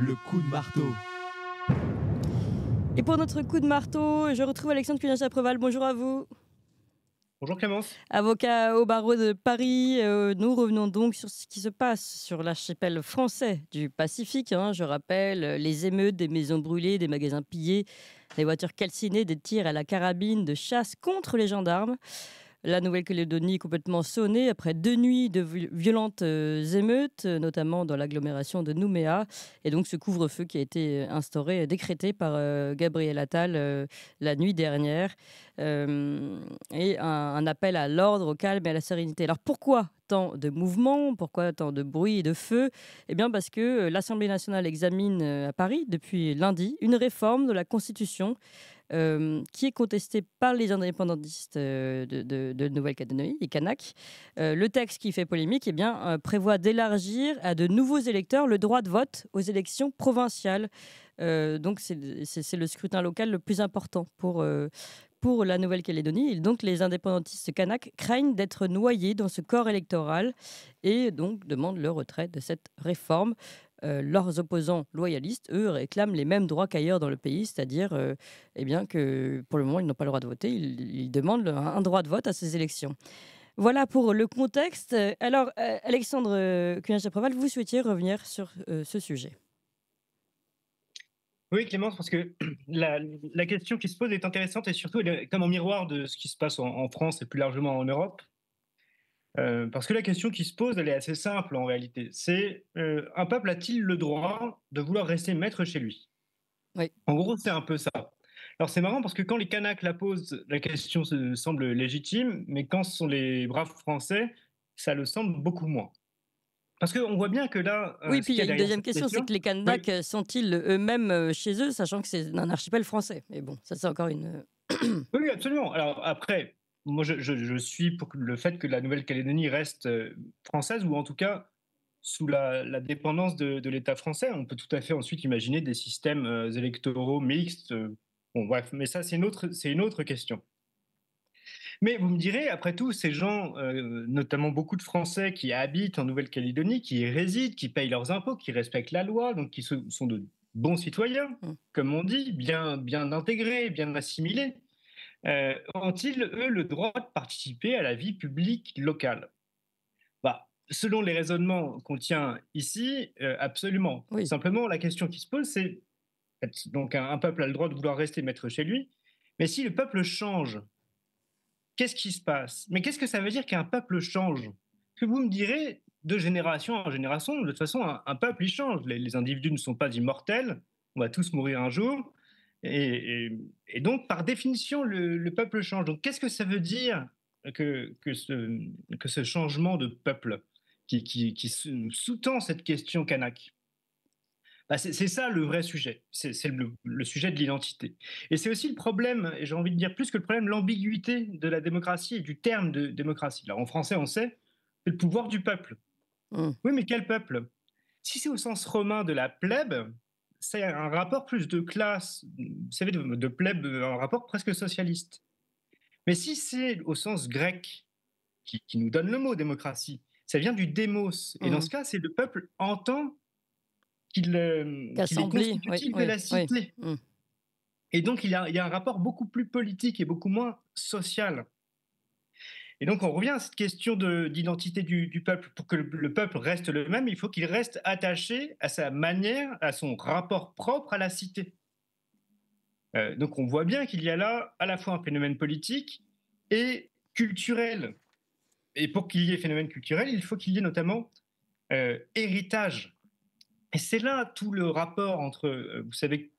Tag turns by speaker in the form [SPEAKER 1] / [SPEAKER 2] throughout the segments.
[SPEAKER 1] le coup de marteau. Et pour notre coup de marteau, je retrouve Alexandre cunard chapreval Bonjour à vous. Bonjour Clémence. Avocat au barreau de Paris, euh, nous revenons donc sur ce qui se passe sur l'archipel français du Pacifique. Hein. je rappelle euh, les émeutes, des maisons brûlées, des magasins pillés, des voitures calcinées, des tirs à la carabine de chasse contre les gendarmes. La Nouvelle-Calédonie est complètement sonnée après deux nuits de violentes euh, émeutes, euh, notamment dans l'agglomération de Nouméa. Et donc ce couvre-feu qui a été euh, instauré, décrété par Gabriel Attal la nuit dernière. et un, appel à l'ordre, au calme et à la sérénité. Alors pourquoi tant de mouvements, pourquoi tant de bruit et de feu Eh bien parce que l'Assemblée nationale examine à Paris depuis lundi une réforme de la Constitution euh, qui est contesté par les indépendantistes euh, de, Nouvelle-Calédonie, les Kanaks. Euh, le texte qui fait polémique eh bien, prévoit d'élargir à de nouveaux électeurs le droit de vote aux élections provinciales. donc c'est le scrutin local le plus important pour, pour la Nouvelle-Calédonie. Et donc, les indépendantistes kanaks craignent d'être noyés dans ce corps électoral et donc demandent le retrait de cette réforme. Euh, leurs opposants loyalistes, eux, réclament les mêmes droits qu'ailleurs dans le pays, c'est-à-dire euh, eh bien que pour le moment, ils n'ont pas le droit de voter, ils, demandent un droit de vote à ces élections. Voilà pour le contexte. Alors, euh, Alexandre cunha vous souhaitiez revenir sur ce sujet
[SPEAKER 2] oui, Clémence, parce que la, question qui se pose est intéressante et surtout elle est comme en miroir de ce qui se passe en France et plus largement en Europe. Euh, parce que la question qui se pose, elle est assez simple en réalité. C'est euh, un peuple a-t-il le droit de vouloir rester maître chez lui oui. En gros, c'est un peu ça. Alors c'est marrant parce que quand les Kanaks la posent, la question semble légitime, mais quand ce sont les braves Français, ça le semble beaucoup moins. Parce qu'on voit bien que là.
[SPEAKER 1] Euh, oui, puis il y a une deuxième question, c'est que les Kanaks sont-ils eux-mêmes chez eux, sachant que c'est un archipel français Mais bon, ça c'est encore une.
[SPEAKER 2] oui, absolument. Alors après, moi, je, suis pour le fait que la Nouvelle-Calédonie reste euh, française ou en tout cas sous la, dépendance de, l'État français. On peut tout à fait ensuite imaginer des systèmes euh, électoraux mixtes. Euh, bon, bref, mais ça, c'est une, autre, question. Mais vous me direz, après tout, ces gens, notamment beaucoup de Français qui habitent en Nouvelle-Calédonie, qui y résident, qui payent leurs impôts, qui respectent la loi, donc qui sont de bons citoyens, mmh. comme on dit, bien intégrés, bien assimilés, euh, ont-ils, eux, le droit de participer à la vie publique locale bah, Selon les raisonnements qu'on tient ici, euh, absolument. Simplement, la question qui se pose, c'est, donc un, peuple a le droit de vouloir rester maître chez lui, mais si le peuple change, qu'est-ce qui se passe Mais qu'est-ce que ça veut dire qu'un peuple change Que vous me direz, de génération en génération, de toute façon, un, peuple, il change. les individus ne sont pas immortels, on va tous mourir un jour. Et, donc, par définition, le, peuple change. Donc, qu'est-ce que ça veut dire que, que, ce, changement de peuple qui, sous-tend cette question kanak bah, c'est ça le vrai sujet, c'est le, sujet de l'identité. Et c'est aussi le problème, et j'ai envie de dire plus que le problème, l'ambiguïté de la démocratie et du terme de démocratie. Alors en français, on sait, c'est le pouvoir du peuple. Mmh. Oui, mais quel peuple Si c'est au sens romain de la plèbe, c'est un rapport plus de classe, savez, de, de plèbe, un rapport presque socialiste. Mais si c'est au sens grec qui, nous donne le mot démocratie, ça vient du démos. Et dans mmh. ce cas, c'est le peuple entend qu'il euh, est constitutif la cité. Mmh. Et donc, il y, a, un rapport beaucoup plus politique et beaucoup moins social. Et donc on revient à cette question d'identité du, du, peuple. Pour que le, peuple reste le même, il faut qu'il reste attaché à sa manière, à son rapport propre à la cité. Euh, donc on voit bien qu'il y a là à la fois un phénomène politique et culturel. Et pour qu'il y ait phénomène culturel, il faut qu'il y ait notamment euh, héritage. Et c'est là tout le rapport entre, euh, vous savez,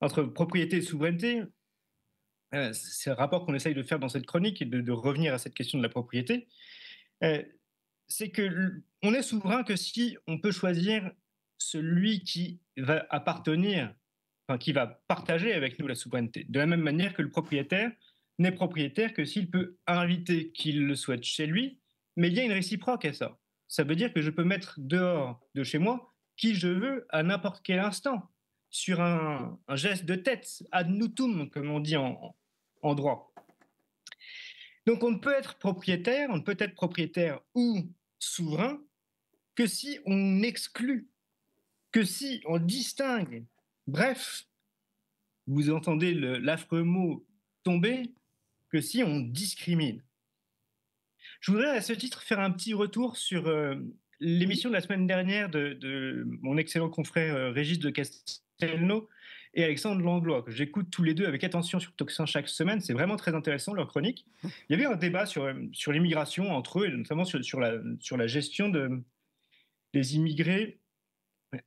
[SPEAKER 2] entre propriété et souveraineté. Euh, c'est le rapport qu'on essaye de faire dans cette chronique et de, revenir à cette question de la propriété, euh, c'est que on est souverain que si on peut choisir celui qui va appartenir, enfin, qui va partager avec nous la souveraineté. De la même manière que le propriétaire n'est propriétaire que s'il peut inviter qu'il le souhaite chez lui, mais il y a une réciproque à ça. Ça veut dire que je peux mettre dehors de chez moi qui je veux à n'importe quel instant, sur un, un, geste de tête, ad nutum, comme on dit en, en droit. Donc on ne peut être propriétaire, on ne peut être propriétaire ou souverain que si on exclut, que si on distingue. Bref, vous entendez l'affreux mot tomber, que si on discrimine. Je voudrais à ce titre faire un petit retour sur euh, l'émission de la semaine dernière de, mon excellent confrère euh, Régis de Castelnau, et Alexandre Langlois, que j'écoute tous les deux avec attention sur Toxin chaque semaine. C'est vraiment très intéressant, leur chronique. Il y avait un débat sur, euh, l'immigration entre eux, et notamment sur, la, gestion des immigrés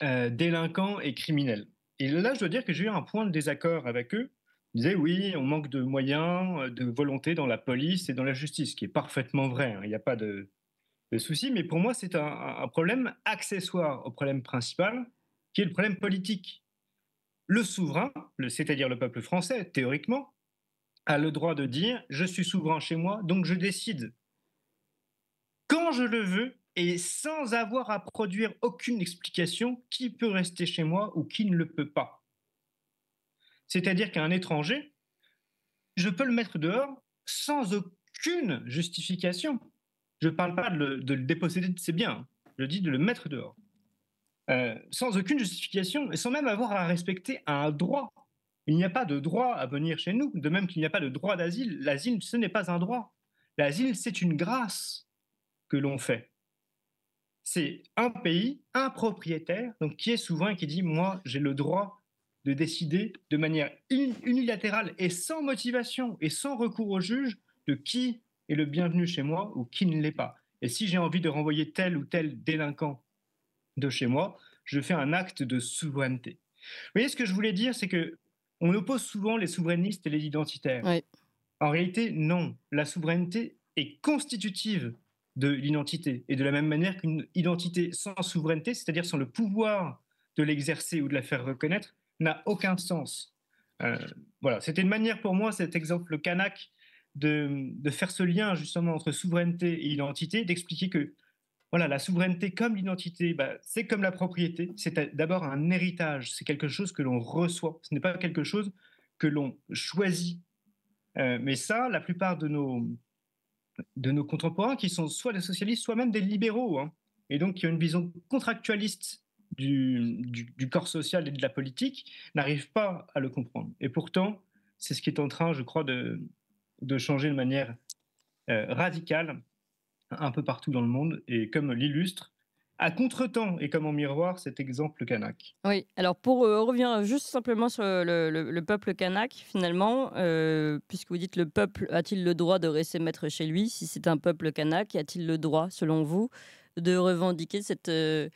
[SPEAKER 2] euh, délinquants et criminels. Et là, je dois dire que j'ai eu un point de désaccord avec eux. Ils disaient oui, on manque de moyens, euh, de volonté dans la police et dans la justice, ce qui est parfaitement vrai. Hein. Il n'y a pas de, souci, mais pour moi, c'est un, problème accessoire au problème principal, qui est le problème politique le souverain, c'est-à-dire le peuple français, théoriquement, a le droit de dire je suis souverain chez moi, donc je décide quand je le veux et sans avoir à produire aucune explication qui peut rester chez moi ou qui ne le peut pas. C'est-à-dire qu'un étranger, je peux le mettre dehors sans aucune justification. Je ne parle pas de le, déposséder de ses biens, hein. je dis de le mettre dehors. Euh, sans aucune justification et sans même avoir à respecter un droit. Il n'y a pas de droit à venir chez nous, de même qu'il n'y a pas de droit d'asile. L'asile, ce n'est pas un droit. L'asile, c'est une grâce que l'on fait. C'est un pays, un propriétaire, donc qui est souvent qui dit Moi, j'ai le droit de décider de manière unilatérale et sans motivation et sans recours au juge de qui est le bienvenu chez moi ou qui ne l'est pas. Et si j'ai envie de renvoyer tel ou tel délinquant de chez moi, je fais un acte de souveraineté. Vous voyez, ce que je voulais dire, c'est que on oppose souvent les souverainistes et les identitaires. En réalité, non. La souveraineté est constitutive de l'identité. Et de la même manière qu'une identité sans souveraineté, c'est-à-dire sans le pouvoir de l'exercer ou de la faire reconnaître, n'a aucun sens. Euh, voilà, c'était une manière pour moi, cet exemple kanak, de, faire ce lien justement entre souveraineté et identité, d'expliquer que voilà, la souveraineté comme l'identité, bah, c'est comme la propriété, c'est d'abord un héritage, c'est quelque chose que l'on reçoit, ce n'est pas quelque chose que l'on choisit. Euh, mais ça, la plupart de nos, de nos contemporains, qui sont soit des socialistes, soit même des libéraux, hein, et donc qui ont une vision contractualiste du, du, corps social et de la politique, n'arrivent pas à le comprendre. Et pourtant, c'est ce qui est en train, je crois, de, de changer de manière euh, radicale un peu partout dans le monde et comme l'illustre à contre et comme en miroir cet exemple kanak.
[SPEAKER 1] Oui, alors pour euh, revenir juste simplement sur le, peuple kanak, finalement, euh, puisque vous dites le peuple a-t-il le droit de rester maître chez lui Si c'est un peuple kanak, a-t-il le droit, selon vous, de revendiquer cette, euh,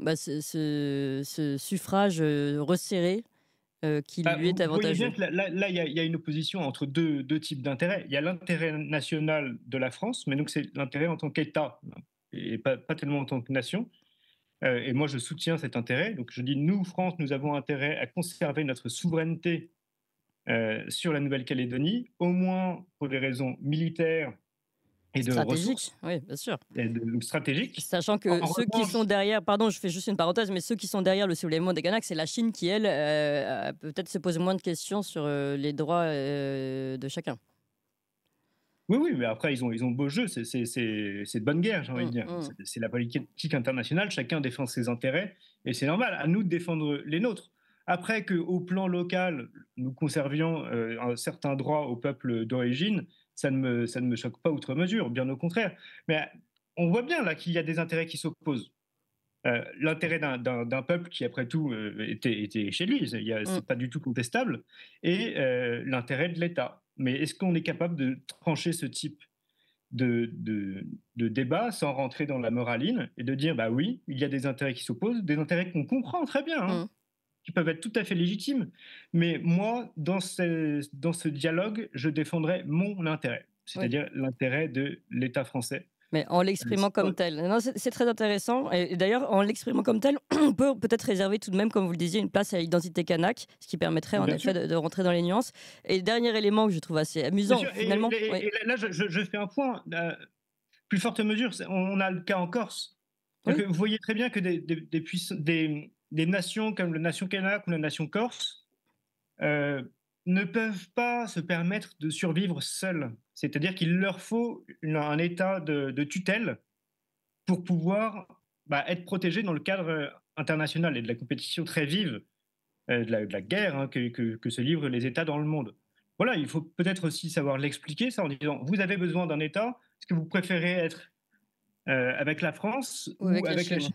[SPEAKER 1] bah, ce, suffrage resserré qui lui est avantageux.
[SPEAKER 2] là, il y, a une opposition entre deux, deux types d'intérêts. Il y a l'intérêt national de la France, mais donc c'est l'intérêt en tant qu'État et pas, tellement en tant que nation. Euh, et moi, je soutiens cet intérêt. Donc, je dis, nous, France, nous avons intérêt à conserver notre souveraineté euh, sur la Nouvelle-Calédonie, au moins pour des raisons
[SPEAKER 1] militaires
[SPEAKER 2] et de ressources.
[SPEAKER 1] Oui, bien sûr. stratégique. Sachant que ceux qui sont derrière, pardon, je fais juste une parenthèse, mais ceux qui sont derrière le soulèvement des Kanaks, c'est la Chine qui, elle, euh, peut-être se pose moins de questions sur euh, les droits euh, de chacun.
[SPEAKER 2] Oui, oui, mais après, ils ont, ils ont beau jeu, c'est de bonne guerre, j'ai envie de mm, dire. Mm. C'est la politique internationale, chacun défend ses intérêts, et c'est normal, à nous de défendre les nôtres. Après qu'au plan local, nous conservions un certain droit au peuple d'origine, ça ne, me, choque pas outre mesure, bien au contraire. Mais on voit bien là qu'il y a des intérêts qui s'opposent. Euh, l'intérêt d'un peuple qui, après tout, euh, était, chez lui, ce n'est mm. pas du tout contestable, et euh, l'intérêt de l'État. Mais est-ce qu'on est capable de trancher ce type de, de, débat sans rentrer dans la moraline et de dire, bah oui, il y a des intérêts qui s'opposent, des intérêts qu'on comprend très bien. Hein. Mm qui peuvent être tout à fait légitimes. Mais moi, dans ce, dans ce dialogue, je défendrai mon intérêt, c'est-à-dire l'intérêt de l'État français.
[SPEAKER 1] Mais en l'exprimant comme euh, tel. Non, c'est très intéressant. Et d'ailleurs, en l'exprimant comme tel, on peut peut-être réserver tout de même, comme vous le disiez, une place à l'identité kanak, ce qui permettrait en effet de, rentrer dans les nuances. Et dernier élément que je trouve assez amusant, finalement. Et, là,
[SPEAKER 2] je, fais un point. Euh, plus forte mesure, on a le cas en Corse. Euh, vous voyez très bien que des, des, des, des nations comme la nation kanak ou la nation corse euh, ne peuvent pas se permettre de survivre seules. C'est-à-dire qu'il leur faut un état de, tutelle pour pouvoir bah, être protégés dans le cadre international et de la compétition très vive, euh, de, la, guerre hein, que, se livrent les États dans le monde. Voilà, il faut peut-être aussi savoir l'expliquer, ça, en disant, vous avez besoin d'un État, est-ce que vous préférez être euh, avec la France ou, avec, la Chine,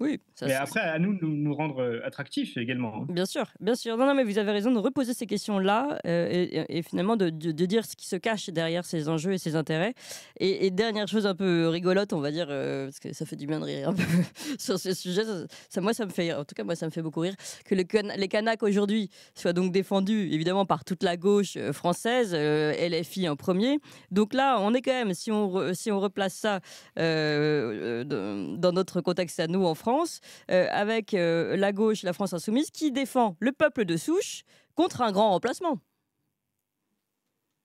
[SPEAKER 2] oui. Ça, mais après, à nous de nous, rendre euh, attractifs également. Hein. Bien
[SPEAKER 1] sûr, bien sûr. Non, non, mais vous avez raison de reposer ces questions-là euh, et, finalement de, dire ce qui se cache derrière ces enjeux et ces intérêts. Et, dernière chose un peu rigolote, on va dire, euh, parce que ça fait du bien de rire un peu sur ce sujet. Ça, moi, ça me fait, en tout cas, moi, ça me fait beaucoup rire que les Kanaks aujourd'hui soient donc défendus, évidemment, par toute la gauche française, LFI en premier. Donc là, on est quand même, si on, si on replace ça dans notre contexte à nous en France, euh, avec euh, la gauche, la France insoumise, qui défend le peuple de souche contre un grand remplacement.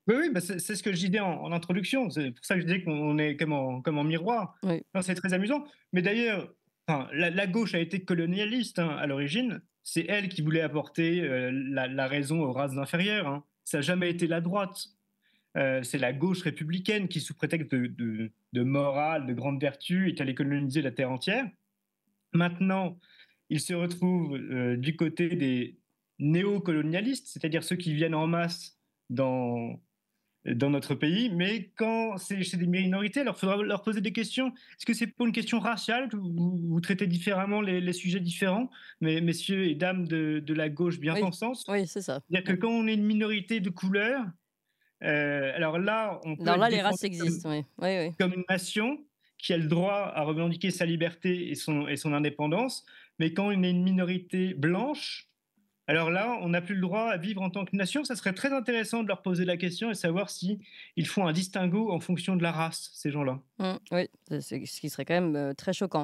[SPEAKER 1] oui, bah, c'est
[SPEAKER 2] ce que je disais en, introduction. C'est pour ça que je disais qu'on est comme en, comme en miroir. C'est très amusant. Mais d'ailleurs, la, gauche a été colonialiste hein, à l'origine. C'est elle qui voulait apporter euh, la, raison aux races inférieures. Hein. Ça n'a jamais été la droite. c'est la gauche républicaine qui, sous prétexte de, de morale, de grande vertu, est allée coloniser la terre entière. Maintenant, il se retrouve euh, du côté des néocolonialistes, c'est-à-dire ceux qui viennent en masse dans, dans notre pays, mais quand c'est chez des minorités, alors il faudra leur poser des questions. Est-ce que c'est pour une question raciale vous, traitez différemment les, sujets différents, mais messieurs et dames de, la gauche bien pensante sens. oui c'est ça. C'est-à-dire que quand on est une minorité de couleur, euh, alors là, on peut. là, les races existent, comme, oui. Comme une nation, qui a le droit à revendiquer sa liberté et son, et son indépendance, mais quand on est une minorité blanche, alors là, on n'a plus le droit à vivre en tant que nation. Ça serait très intéressant de leur poser la question et savoir si ils font un distinguo en fonction de la race, ces gens-là.
[SPEAKER 1] Mmh, oui, c'est ce qui serait quand même euh, très choquant.